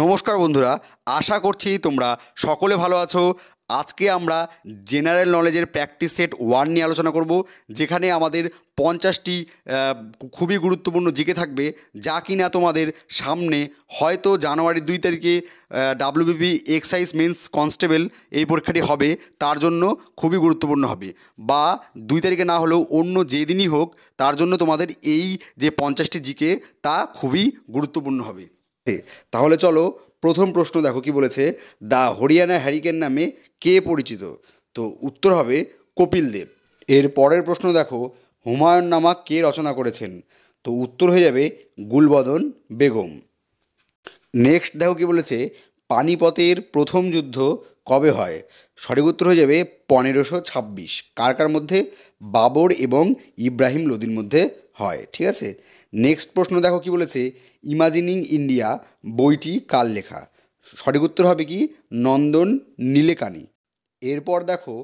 নমস্কার বন্ধুরা আশা করছি তোমরা সকলে ভালো আছো আজকে আমরা জেনারেল নলেজের প্র্যাকটিস সেট ওয়ান নিয়ে আলোচনা করব যেখানে আমাদের পঞ্চাশটি খুবই গুরুত্বপূর্ণ জিকে থাকবে যা কিনা তোমাদের সামনে হয়তো জানুয়ারি দুই তারিখে ডাব্লিউবিপি এক্সাইজ মেন্স কনস্টেবল এই পরীক্ষাটি হবে তার জন্য খুবই গুরুত্বপূর্ণ হবে বা দুই তারিখে না হলেও অন্য যেদিনই হোক তার জন্য তোমাদের এই যে পঞ্চাশটি জিকে তা খুবই গুরুত্বপূর্ণ হবে তাহলে চলো প্রথম প্রশ্ন দেখো কি বলেছে দ্য হরিয়ানা হ্যারিকেন নামে কে পরিচিত তো উত্তর হবে কপিল দেব এর পরের প্রশ্ন দেখো হুমায়ুন নামা কে রচনা করেছেন তো উত্তর হয়ে যাবে গুলবদন বেগম নেক্সট দেখো কি বলেছে পানিপতের প্রথম যুদ্ধ কবে হয় সঠিক উত্তর হয়ে যাবে পনেরোশো ছাব্বিশ কার কার মধ্যে বাবর এবং ইব্রাহিম লোদির মধ্যে হয় ঠিক আছে নেক্সট প্রশ্ন দেখো কি বলেছে ইমাজিনিং ইন্ডিয়া বইটি কার লেখা সঠিক উত্তর হবে কি নন্দন নীলেকানি এরপর দেখো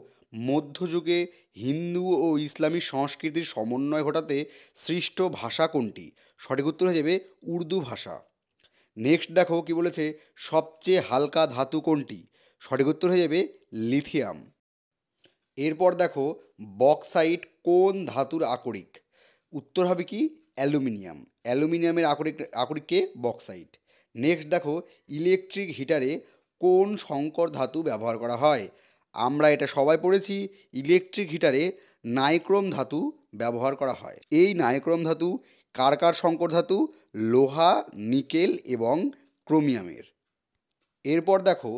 মধ্যযুগে হিন্দু ও ইসলামী সংস্কৃতির সমন্বয় ঘটাতে সৃষ্ট ভাষা কোনটি সঠিক উত্তর হয়ে যাবে উর্দু ভাষা নেক্সট দেখো কি বলেছে সবচেয়ে হালকা ধাতু কোনটি সঠিক উত্তর হয়ে যাবে লিথিয়াম এরপর দেখো বক্সাইট কোন ধাতুর আকরিক উত্তর হবে কি অ্যালুমিনিয়াম অ্যালুমিনিয়ামের আকরিক আকরিককে বক্সাইট নেক্সট দেখো ইলেকট্রিক হিটারে কোন সংকর ধাতু ব্যবহার করা হয় আমরা এটা সবাই পড়েছি ইলেকট্রিক হিটারে নাইক্রোম ধাতু ব্যবহার করা হয় এই নাইক্রোম ধাতু কার কার সংকর ধাতু লোহা নিকেল এবং ক্রোমিয়ামের এরপর দেখো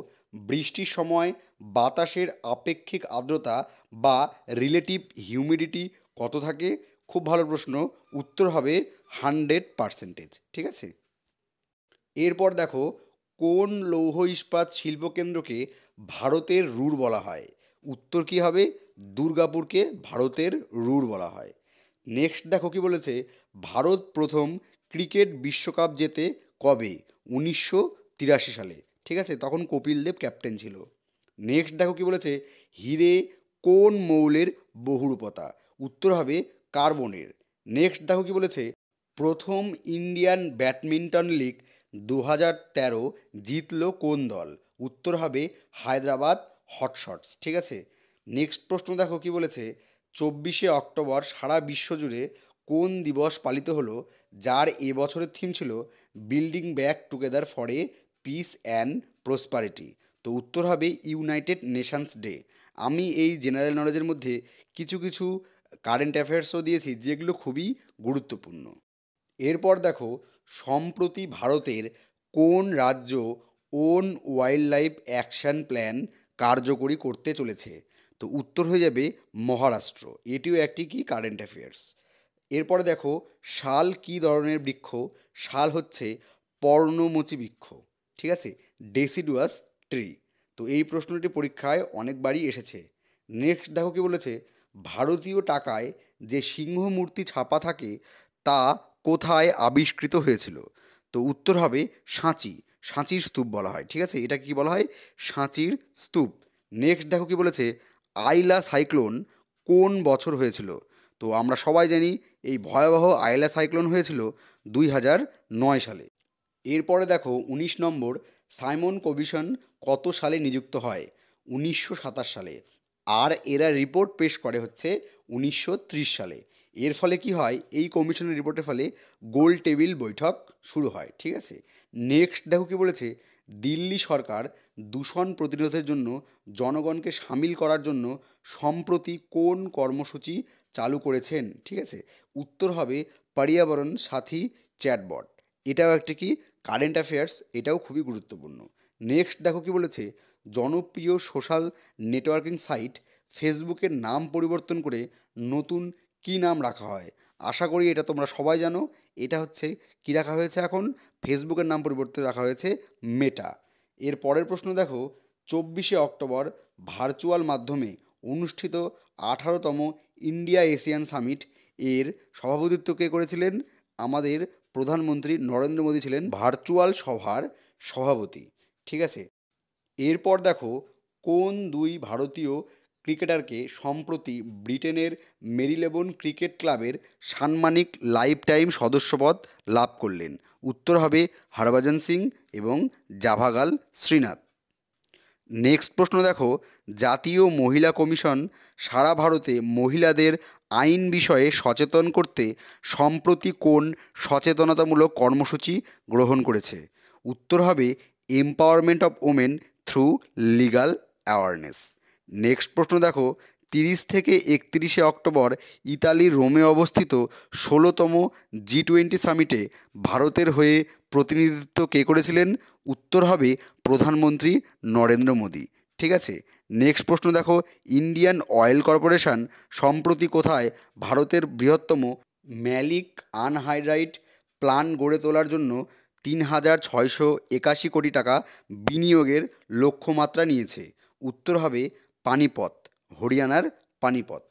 বৃষ্টির সময় বাতাসের আপেক্ষিক আর্দ্রতা বা রিলেটিভ হিউমিডিটি কত থাকে খুব ভালো প্রশ্ন উত্তর হবে হান্ড্রেড পার্সেন্টেজ ঠিক আছে এরপর দেখো কোন লৌহ ইস্পাত শিল্পকেন্দ্রকে ভারতের রুর বলা হয় উত্তর কি হবে দুর্গাপুরকে ভারতের রুর বলা হয় নেক্সট দেখো কি বলেছে ভারত প্রথম ক্রিকেট বিশ্বকাপ জেতে কবে উনিশশো সালে ঠিক আছে তখন কপিল দেব ক্যাপ্টেন ছিল নেক্সট দেখো কি বলেছে হিরে কোন মৌলের বহুরূপতা উত্তর হবে কার্বনের নেক্সট দেখো কি বলেছে প্রথম ইন্ডিয়ান ব্যাডমিন্টন লিগ দু হাজার তেরো জিতল কোন দল উত্তর হবে হায়দ্রাবাদ হটশটস ঠিক আছে নেক্সট প্রশ্ন দেখো কি বলেছে চব্বিশে অক্টোবর সারা বিশ্বজুড়ে কোন দিবস পালিত হলো যার এবছরের থিম ছিল building back together for a peace and prosperity তো উত্তর হবে ইউনাইটেড নেশানস ডে আমি এই জেনারেল নলেজের মধ্যে কিছু কিছু কারেন্ট অ্যাফেয়ার্সও দিয়েছি যেগুলো খুবই গুরুত্বপূর্ণ এরপর দেখো সম্প্রতি ভারতের কোন রাজ্য own wildlife action plan কার্যকরী করতে চলেছে তো উত্তর হয়ে যাবে মহারাষ্ট্র এটিও একটি কি কারেন্ট অ্যাফেয়ার্স এরপরে দেখো শাল কি ধরনের বৃক্ষ শাল হচ্ছে পর্ণমোচী বৃক্ষ ঠিক আছে ডেসিডুয়াস ট্রি তো এই প্রশ্নটি পরীক্ষায় অনেকবারই এসেছে নেক্সট দেখো কি বলেছে ভারতীয় টাকায় যে সিংহ মূর্তি ছাপা থাকে তা কোথায় আবিষ্কৃত হয়েছিল তো উত্তর হবে সাঁচি সাঁচির স্তূপ বলা হয় ঠিক আছে এটা কি বলা হয় সাঁচির স্তূপ নেক্সট দেখো কি বলেছে আইলা সাইক্লোন কোন বছর হয়েছিল তো আমরা সবাই জানি এই ভয়াবহ আইলা সাইক্লোন হয়েছিল দুই সালে এরপরে দেখো ১৯ নম্বর সাইমন কমিশন কত সালে নিযুক্ত হয় উনিশশো সালে আর এরা রিপোর্ট পেশ করে হচ্ছে উনিশশো সালে এর ফলে কি হয় এই কমিশনের রিপোর্টের ফলে গোল টেবিল বৈঠক শুরু হয় ঠিক আছে নেক্সট দেখো কি বলেছে দিল্লি সরকার দূষণ প্রতিরোধের জন্য জনগণকে সামিল করার জন্য সম্প্রতি কোন কর্মসূচি চালু করেছেন ঠিক আছে উত্তর হবে পারিয়াবরণ সাথী চ্যাটবট এটাও একটা কি কারেন্ট অ্যাফেয়ার্স এটাও খুবই গুরুত্বপূর্ণ নেক্সট দেখো কি বলেছে জনপ্রিয় সোশ্যাল নেটওয়ার্কিং সাইট ফেসবুকের নাম পরিবর্তন করে নতুন কি নাম রাখা হয় আশা করি এটা তোমরা সবাই জানো এটা হচ্ছে কি রাখা হয়েছে এখন ফেসবুকের নাম পরিবর্তন রাখা হয়েছে মেটা এর পরের প্রশ্ন দেখো চব্বিশে অক্টোবর ভার্চুয়াল মাধ্যমে অনুষ্ঠিত আঠারোতম ইন্ডিয়া এশিয়ান সামিট এর সভাপতিত্ব কে করেছিলেন আমাদের প্রধানমন্ত্রী নরেন্দ্র মোদী ছিলেন ভার্চুয়াল সভার সভাপতি ঠিক আছে এরপর দেখো কোন দুই ভারতীয় ক্রিকেটারকে সম্প্রতি ব্রিটেনের মেরিলেবন ক্রিকেট ক্লাবের সাম্মানিক লাইফ টাইম সদস্যপদ লাভ করলেন উত্তর হবে হরভজন সিং এবং জাভাগাল শ্রীনাথ নেক্সট প্রশ্ন দেখো জাতীয় মহিলা কমিশন সারা ভারতে মহিলাদের আইন বিষয়ে সচেতন করতে সম্প্রতি কোন সচেতনতামূলক কর্মসূচি গ্রহণ করেছে উত্তর হবে empowerment of women through legal awareness next প্রশ্ন দেখো তিরিশ থেকে একত্রিশে অক্টোবর ইতালির রোমে অবস্থিত ষোলোতম জি টোয়েন্টি সামিটে ভারতের হয়ে প্রতিনিধিত্ব কে করেছিলেন উত্তর হবে প্রধানমন্ত্রী নরেন্দ্র মোদী ঠিক আছে নেক্সট প্রশ্ন দেখো ইন্ডিয়ান অয়েল কর্পোরেশন সম্প্রতি কোথায় ভারতের বৃহত্তম ম্যালিক আনহাইড্রাইট প্লান গড়ে তোলার জন্য তিন হাজার ছয়শো একাশি কোটি টাকা বিনিয়োগের লক্ষ্যমাত্রা নিয়েছে উত্তর হবে পানিপথ হরিয়ানার পানিপথ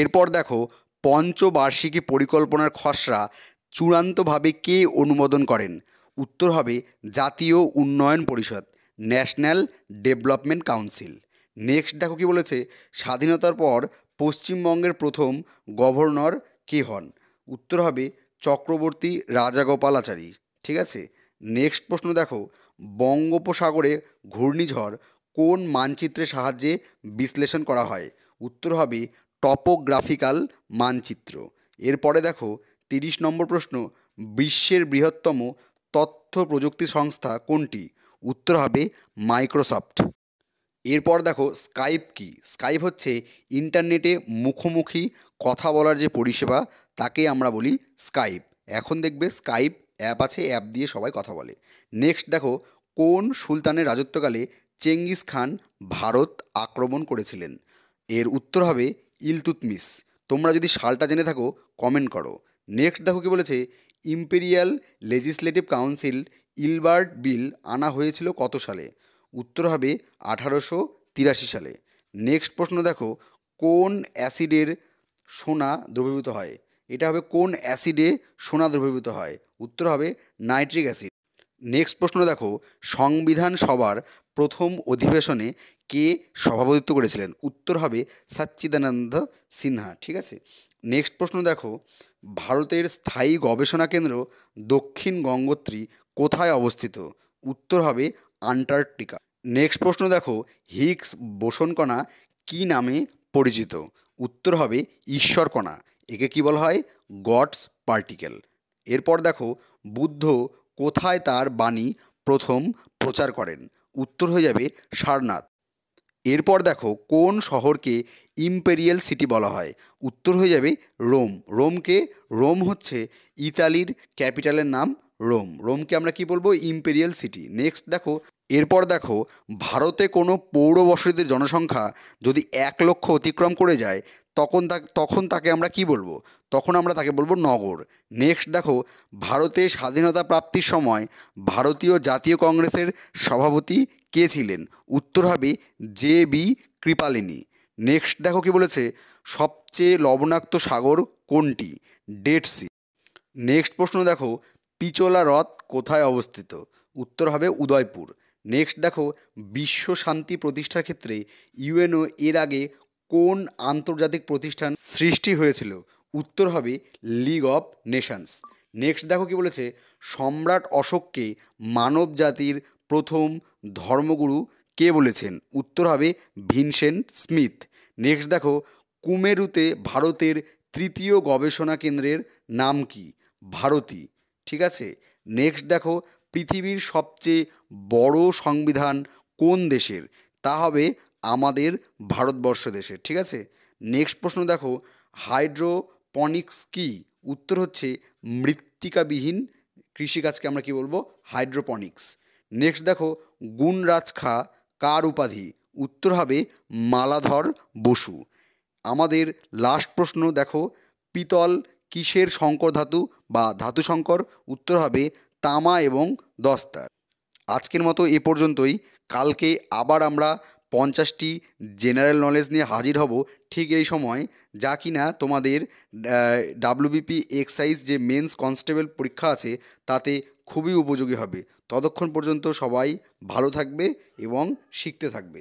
এরপর দেখো পঞ্চবার্ষিকী পরিকল্পনার খসড়া চূড়ান্তভাবে কে অনুমোদন করেন উত্তর হবে জাতীয় উন্নয়ন পরিষদ ন্যাশনাল ডেভেলপমেন্ট কাউন্সিল নেক্সট দেখো কি বলেছে স্বাধীনতার পর পশ্চিমবঙ্গের প্রথম গভর্নর কে হন উত্তর হবে চক্রবর্তী রাজাগোপালাচারী ঠিক আছে নেক্সট প্রশ্ন দেখো বঙ্গোপসাগরে ঘূর্ণিঝড় কোন মানচিত্রের সাহায্যে বিশ্লেষণ করা হয় উত্তর হবে টপোগ্রাফিক্যাল মানচিত্র এরপরে দেখো তিরিশ নম্বর প্রশ্ন বিশ্বের বৃহত্তম তথ্য প্রযুক্তি সংস্থা কোনটি উত্তর হবে মাইক্রোসফট এরপর দেখো স্কাইপ কি স্কাইপ হচ্ছে ইন্টারনেটে মুখোমুখি কথা বলার যে পরিষেবা তাকে আমরা বলি স্কাইপ এখন দেখবে স্কাইপ অ্যাপ আছে অ্যাপ দিয়ে সবাই কথা বলে নেক্সট দেখো কোন সুলতানের রাজত্বকালে চেঙ্গিস খান ভারত আক্রমণ করেছিলেন এর উত্তর হবে ইলতুতমিস তোমরা যদি সালটা জেনে থাকো কমেন্ট করো নেক্সট দেখো কি বলেছে imperial legislative council Ilbert bill আনা হয়েছিল কত সালে উত্তর হবে আঠারোশো তিরাশি সালে নেক্সট প্রশ্ন দেখো কোন অ্যাসিডের সোনা দ্রবীভূত হয় এটা হবে কোন অ্যাসিডে সোনা দ্রবীভূত হয় উত্তর হবে নাইট্রিক অ্যাসিড নেক্সট প্রশ্ন দেখো সংবিধান সভার প্রথম অধিবেশনে কে সভাপতিত্ব করেছিলেন উত্তর হবে সচ্চিদানন্দ সিনহা ঠিক আছে নেক্সট প্রশ্ন দেখো ভারতের স্থায়ী গবেষণা কেন্দ্র দক্ষিণ গঙ্গোত্রী কোথায় অবস্থিত উত্তর হবে আন্টার্কটিকা নেক্সট প্রশ্ন দেখো বোসন বোসনকণা কি নামে পরিচিত উত্তর হবে ঈশ্বরকণা একে কী বলা হয় গডস পার্টিকেল এরপর দেখো বুদ্ধ কোথায় তার বাণী প্রথম প্রচার করেন উত্তর হয়ে যাবে সারনাথ এরপর দেখো কোন শহরকে ইম্পেরিয়াল সিটি বলা হয় উত্তর হয়ে যাবে রোম রোমকে রোম হচ্ছে ইতালির ক্যাপিটালের নাম রোম রোমকে আমরা কি বলবো ইম্পেরিয়াল সিটি নেক্সট দেখো এরপর দেখো ভারতে কোনো পৌর বসতির জনসংখ্যা যদি এক লক্ষ অতিক্রম করে যায় তখন তখন তাকে আমরা কি বলবো তখন আমরা তাকে বলবো নগর নেক্সট দেখো ভারতে স্বাধীনতা প্রাপ্তির সময় ভারতীয় জাতীয় কংগ্রেসের সভাপতি কে ছিলেন উত্তর হবে জে বি কৃপালিনী নেক্সট দেখো কি বলেছে সবচেয়ে লবণাক্ত সাগর কোনটি ডেড সি নেক্সট প্রশ্ন দেখো পিচোলা হ্রদ কোথায় অবস্থিত উত্তর হবে উদয়পুর নেক্সট দেখো বিশ্ব শান্তি প্রতিষ্ঠার ক্ষেত্রে ইউএনও এর আগে কোন আন্তর্জাতিক প্রতিষ্ঠান সৃষ্টি হয়েছিল উত্তর হবে লিগ অফ নেশনস নেক্সট দেখো কি বলেছে সম্রাট অশোককে মানব জাতির প্রথম ধর্মগুরু কে বলেছেন উত্তর হবে ভিনসেন্ট স্মিথ নেক্সট দেখো কুমেরুতে ভারতের তৃতীয় গবেষণা কেন্দ্রের নাম কি ভারতী ঠিক আছে নেক্সট দেখো পৃথিবীর সবচেয়ে বড় সংবিধান কোন দেশের তা হবে আমাদের ভারতবর্ষ দেশের ঠিক আছে নেক্সট প্রশ্ন দেখো হাইড্রোপনিক্স কি উত্তর হচ্ছে মৃত্তিকাবিহীন কৃষিকাজকে আমরা কি বলবো হাইড্রোপনিক্স নেক্সট দেখো গুণরাজ খা কার উপাধি উত্তর হবে মালাধর বসু আমাদের লাস্ট প্রশ্ন দেখো পিতল কিসের শঙ্কর ধাতু বা ধাতু শঙ্কর উত্তর হবে তামা এবং দস্তার আজকের মতো এ পর্যন্তই কালকে আবার আমরা পঞ্চাশটি জেনারেল নলেজ নিয়ে হাজির হব ঠিক এই সময় যা কিনা তোমাদের ডাব্লুবিপি এক্সাইজ যে মেন্স কনস্টেবল পরীক্ষা আছে তাতে খুবই উপযোগী হবে ততক্ষণ পর্যন্ত সবাই ভালো থাকবে এবং শিখতে থাকবে